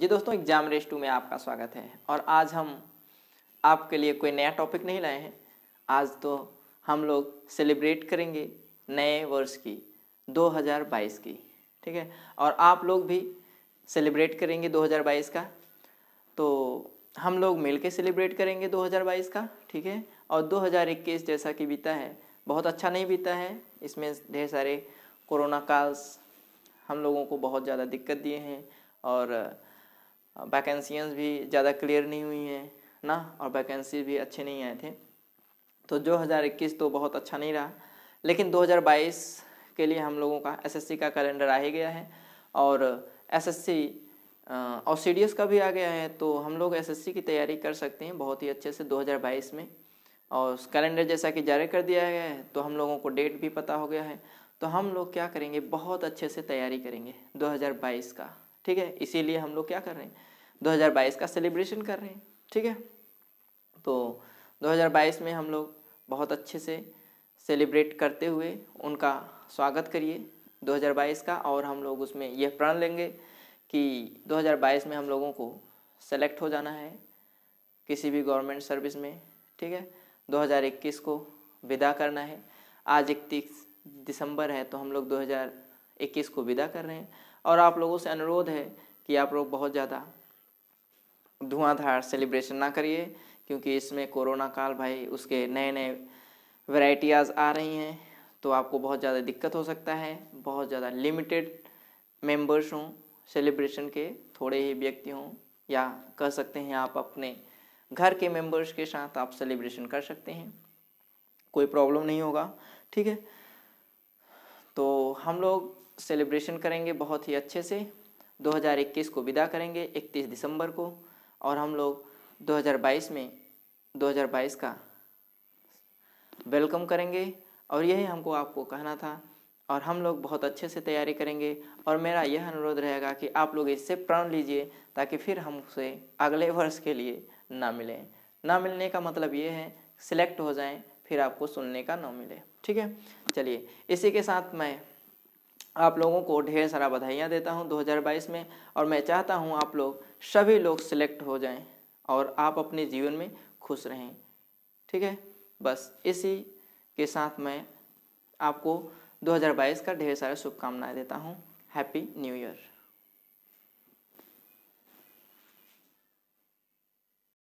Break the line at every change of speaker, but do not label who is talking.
जी दोस्तों exam raise to में आपका स्वागत है और आज हम आपके लिए कोई नया टॉपिक नहीं लाए हैं आज तो हम लोग सेलिब्रेट करेंगे नए वर्ष की 2022 की ठीक है और आप लोग भी सेलिब्रेट करेंगे 2022 का तो हम लोग मिल के सेलिब्रेट करेंगे 2022 का ठीक है और 2021 जैसा कि बीता है बहुत अच्छा नहीं बीता है इसमें ढेर सारे कोरोना काल्स हम लोगों को बहुत ज़्यादा दिक्कत दिए हैं और वैकेंसियाँ भी ज़्यादा क्लियर नहीं हुई हैं ना और वैकेंसी भी अच्छे नहीं आए थे तो 2021 तो बहुत अच्छा नहीं रहा लेकिन 2022 के लिए हम लोगों का एसएससी का कैलेंडर आ ही गया है और एसएससी और सी का भी आ गया है तो हम लोग एसएससी की तैयारी कर सकते हैं बहुत ही अच्छे से 2022 में और कैलेंडर जैसा कि जारी कर दिया गया है तो हम लोगों को डेट भी पता हो गया है तो हम लोग क्या करेंगे बहुत अच्छे से तैयारी करेंगे 2022 का ठीक है इसीलिए हम लोग क्या कर रहे हैं 2022 का सेलिब्रेशन कर रहे हैं ठीक है तो 2022 में हम लोग बहुत अच्छे से सेलिब्रेट करते हुए उनका स्वागत करिए 2022 का और हम लोग उसमें यह प्रण लेंगे कि 2022 में हम लोगों को सेलेक्ट हो जाना है किसी भी गवर्नमेंट सर्विस में ठीक है 2021 को विदा करना है आज इकतीस दिसंबर है तो हम लोग हज़ार इक्कीस को विदा कर रहे हैं और आप लोगों से अनुरोध है कि आप लोग बहुत ज़्यादा धुआंधार सेलिब्रेशन ना करिए क्योंकि इसमें कोरोना काल भाई उसके नए नए वैराइटियाज आ रही हैं तो आपको बहुत ज़्यादा दिक्कत हो सकता है बहुत ज़्यादा लिमिटेड मेंबर्स हों सेलिब्रेशन के थोड़े ही व्यक्ति हों या कह सकते हैं आप अपने घर के मेंबर्स के साथ आप सेलिब्रेशन कर सकते हैं कोई प्रॉब्लम नहीं होगा ठीक है तो हम लोग सेलिब्रेशन करेंगे बहुत ही अच्छे से 2021 को विदा करेंगे 31 दिसंबर को और हम लोग 2022 में 2022 का वेलकम करेंगे और यही हमको आपको कहना था और हम लोग बहुत अच्छे से तैयारी करेंगे और मेरा यह अनुरोध रहेगा कि आप लोग इससे प्रण लीजिए ताकि फिर हम उसे अगले वर्ष के लिए ना मिलें ना मिलने का मतलब ये है सिलेक्ट हो जाएं फिर आपको सुनने का ना मिले ठीक है चलिए इसी के साथ मैं आप लोगों को ढेर सारा बधाइयाँ देता हूँ 2022 में और मैं चाहता हूँ आप लोग सभी लोग सिलेक्ट हो जाएं और आप अपने जीवन में खुश रहें ठीक है बस इसी के साथ मैं आपको 2022 का ढेर सारा शुभकामनाएं देता हूँ हैप्पी न्यू ईयर